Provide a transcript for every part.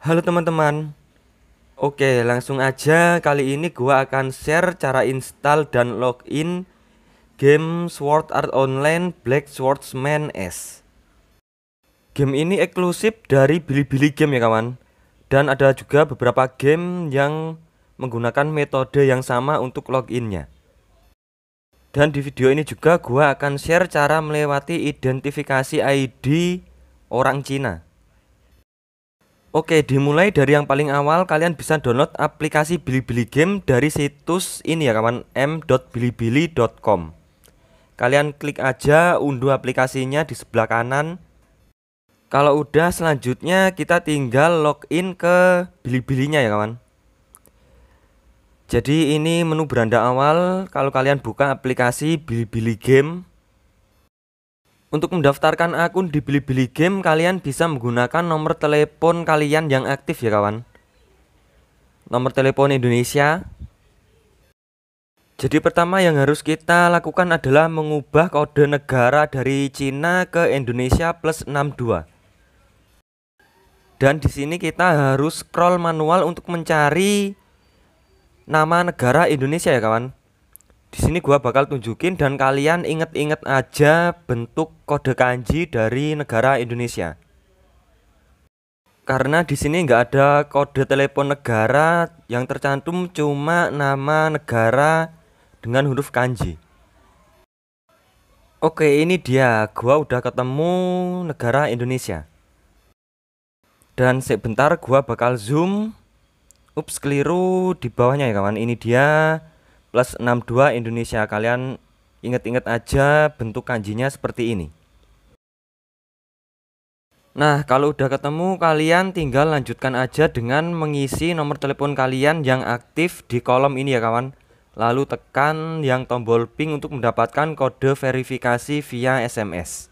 Halo teman-teman Oke langsung aja kali ini gua akan share cara install dan login game Sword Art Online Black Swordsman S Game ini eksklusif dari Bilibili Game ya kawan Dan ada juga beberapa game yang menggunakan metode yang sama untuk loginnya Dan di video ini juga gua akan share cara melewati identifikasi ID orang Cina Oke, dimulai dari yang paling awal kalian bisa download aplikasi Bilibili Game dari situs ini ya kawan m.bilibili.com. Kalian klik aja unduh aplikasinya di sebelah kanan. Kalau udah selanjutnya kita tinggal login ke Bilibilinya ya kawan. Jadi ini menu beranda awal kalau kalian buka aplikasi Bilibili Game untuk mendaftarkan akun di Bilibili Game, kalian bisa menggunakan nomor telepon kalian yang aktif ya kawan. Nomor telepon Indonesia. Jadi pertama yang harus kita lakukan adalah mengubah kode negara dari Cina ke Indonesia plus 62. Dan di sini kita harus scroll manual untuk mencari nama negara Indonesia ya kawan. Di sini gua bakal tunjukin dan kalian inget-inget aja bentuk kode kanji dari negara Indonesia. Karena di sini nggak ada kode telepon negara yang tercantum cuma nama negara dengan huruf kanji. Oke, ini dia. Gua udah ketemu negara Indonesia. Dan sebentar gua bakal zoom. Ups, keliru di bawahnya ya kawan. Ini dia plus 62 Indonesia. Kalian inget-inget aja bentuk kanjinya seperti ini. Nah, kalau udah ketemu, kalian tinggal lanjutkan aja dengan mengisi nomor telepon kalian yang aktif di kolom ini ya kawan. Lalu tekan yang tombol pink untuk mendapatkan kode verifikasi via SMS.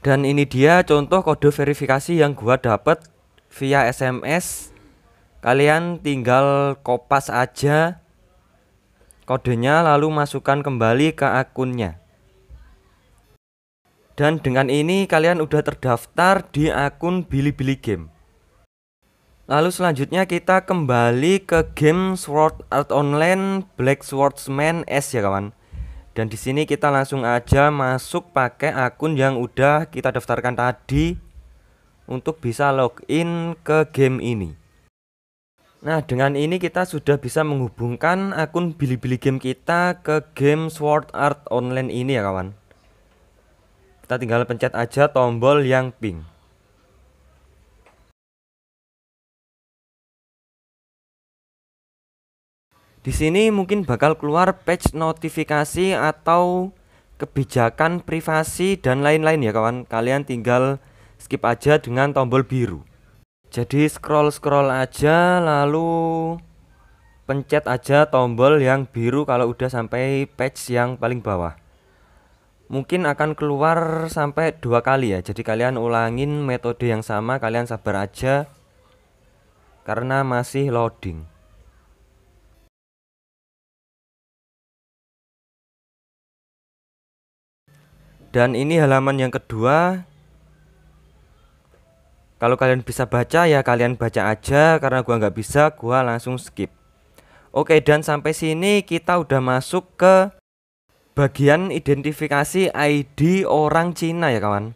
Dan ini dia contoh kode verifikasi yang gua dapat via SMS kalian tinggal kopas aja kodenya lalu masukkan kembali ke akunnya dan dengan ini kalian udah terdaftar di akun Bilibili Game Lalu selanjutnya kita kembali ke game Sword Art Online Black Swordsman S ya kawan. Dan di sini kita langsung aja masuk pakai akun yang udah kita daftarkan tadi untuk bisa login ke game ini. Nah, dengan ini kita sudah bisa menghubungkan akun Bilibili Game kita ke game Sword Art Online ini ya kawan. Kita tinggal pencet aja tombol yang pink. Di sini mungkin bakal keluar patch notifikasi atau kebijakan privasi dan lain-lain ya kawan. Kalian tinggal skip aja dengan tombol biru jadi scroll scroll aja lalu pencet aja tombol yang biru kalau udah sampai patch yang paling bawah mungkin akan keluar sampai dua kali ya jadi kalian ulangin metode yang sama kalian sabar aja karena masih loading dan ini halaman yang kedua kalau kalian bisa baca ya kalian baca aja karena gua nggak bisa, gua langsung skip. Oke, dan sampai sini kita udah masuk ke bagian identifikasi ID orang Cina ya kawan.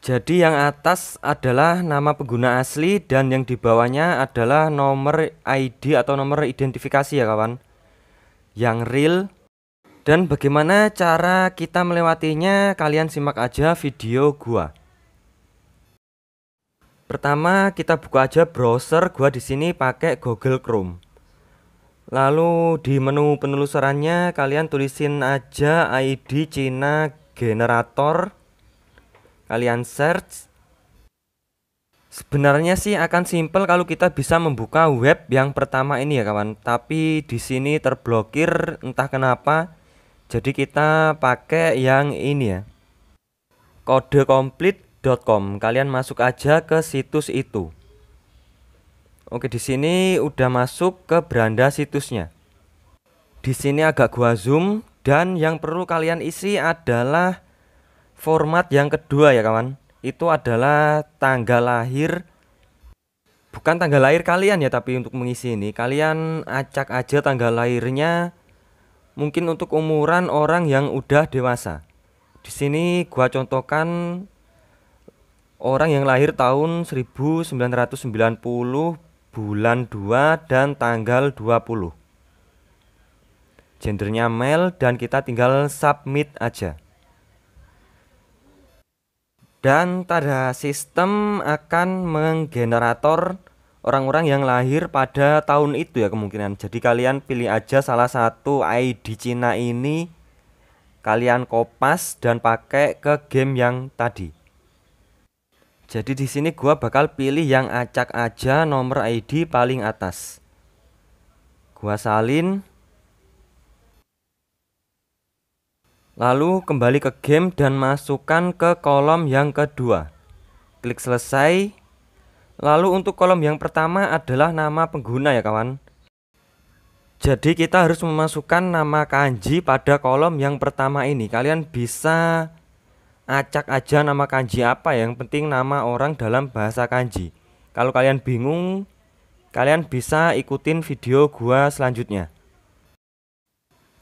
Jadi yang atas adalah nama pengguna asli dan yang di bawahnya adalah nomor ID atau nomor identifikasi ya kawan. Yang real dan bagaimana cara kita melewatinya kalian simak aja video gua. Pertama kita buka aja browser. Gua di sini pakai Google Chrome. Lalu di menu penelusurannya kalian tulisin aja ID Cina generator. Kalian search. Sebenarnya sih akan simpel kalau kita bisa membuka web yang pertama ini ya kawan. Tapi di sini terblokir entah kenapa. Jadi kita pakai yang ini ya. Kode komplit Kalian masuk aja ke situs itu. Oke, di sini udah masuk ke beranda situsnya. Di sini agak gua zoom dan yang perlu kalian isi adalah format yang kedua ya kawan. Itu adalah tanggal lahir bukan tanggal lahir kalian ya tapi untuk mengisi ini kalian acak aja tanggal lahirnya mungkin untuk umuran orang yang udah dewasa. Di sini gua contohkan orang yang lahir tahun 1990 bulan 2 dan tanggal 20 gendernya male dan kita tinggal submit aja dan tada sistem akan menggenerator orang-orang yang lahir pada tahun itu ya kemungkinan jadi kalian pilih aja salah satu ID Cina ini kalian kopas dan pakai ke game yang tadi jadi di sini gua bakal pilih yang acak aja nomor ID paling atas. Gua salin. Lalu kembali ke game dan masukkan ke kolom yang kedua. Klik selesai. Lalu untuk kolom yang pertama adalah nama pengguna ya kawan. Jadi kita harus memasukkan nama kanji pada kolom yang pertama ini. Kalian bisa acak aja nama kanji apa ya? yang penting nama orang dalam bahasa kanji kalau kalian bingung kalian bisa ikutin video gua selanjutnya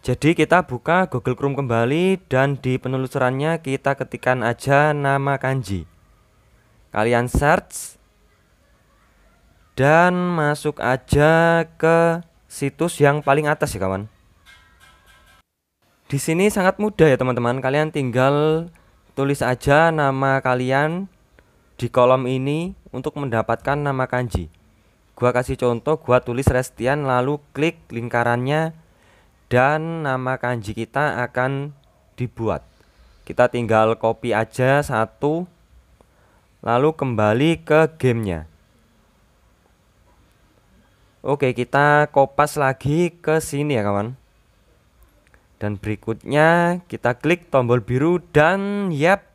jadi kita buka Google Chrome kembali dan di penelusurannya kita ketikkan aja nama kanji kalian search dan masuk aja ke situs yang paling atas ya kawan. Di sini sangat mudah ya teman-teman. Kalian tinggal tulis aja nama kalian di kolom ini untuk mendapatkan nama kanji. Gua kasih contoh, gua tulis Restian lalu klik lingkarannya dan nama kanji kita akan dibuat. Kita tinggal copy aja satu lalu kembali ke gamenya. Oke, kita kopas lagi ke sini ya kawan. Dan berikutnya kita klik tombol biru dan yap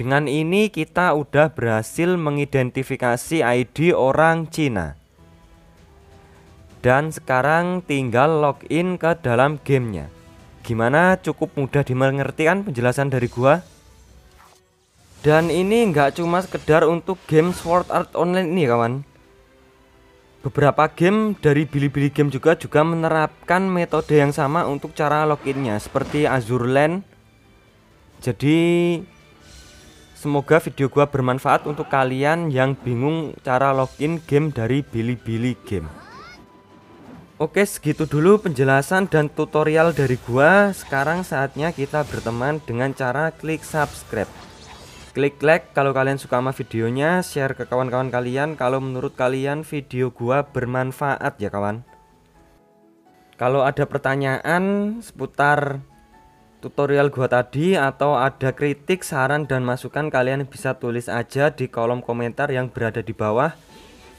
dengan ini kita udah berhasil mengidentifikasi ID orang Cina Dan sekarang tinggal login ke dalam gamenya Gimana cukup mudah dimengerti kan penjelasan dari gua? Dan ini nggak cuma sekedar untuk game Sword Art Online ini kawan Beberapa game dari Bilibili Game juga juga menerapkan metode yang sama untuk cara loginnya seperti Azure LAN. Jadi semoga video gua bermanfaat untuk kalian yang bingung cara login game dari Bilibili Game. Oke, segitu dulu penjelasan dan tutorial dari gua. Sekarang saatnya kita berteman dengan cara klik subscribe. Klik like kalau kalian suka sama videonya, share ke kawan-kawan kalian kalau menurut kalian video gua bermanfaat ya kawan. Kalau ada pertanyaan seputar tutorial gua tadi atau ada kritik, saran dan masukan kalian bisa tulis aja di kolom komentar yang berada di bawah.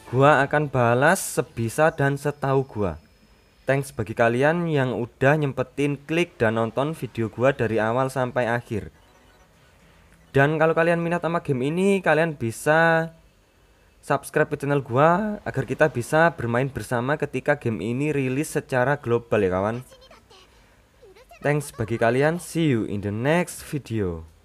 Gua akan balas sebisa dan setahu gua. Thanks bagi kalian yang udah nyempetin klik dan nonton video gua dari awal sampai akhir. Dan kalau kalian minat sama game ini, kalian bisa subscribe ke channel gua agar kita bisa bermain bersama ketika game ini rilis secara global ya kawan. Thanks bagi kalian, see you in the next video.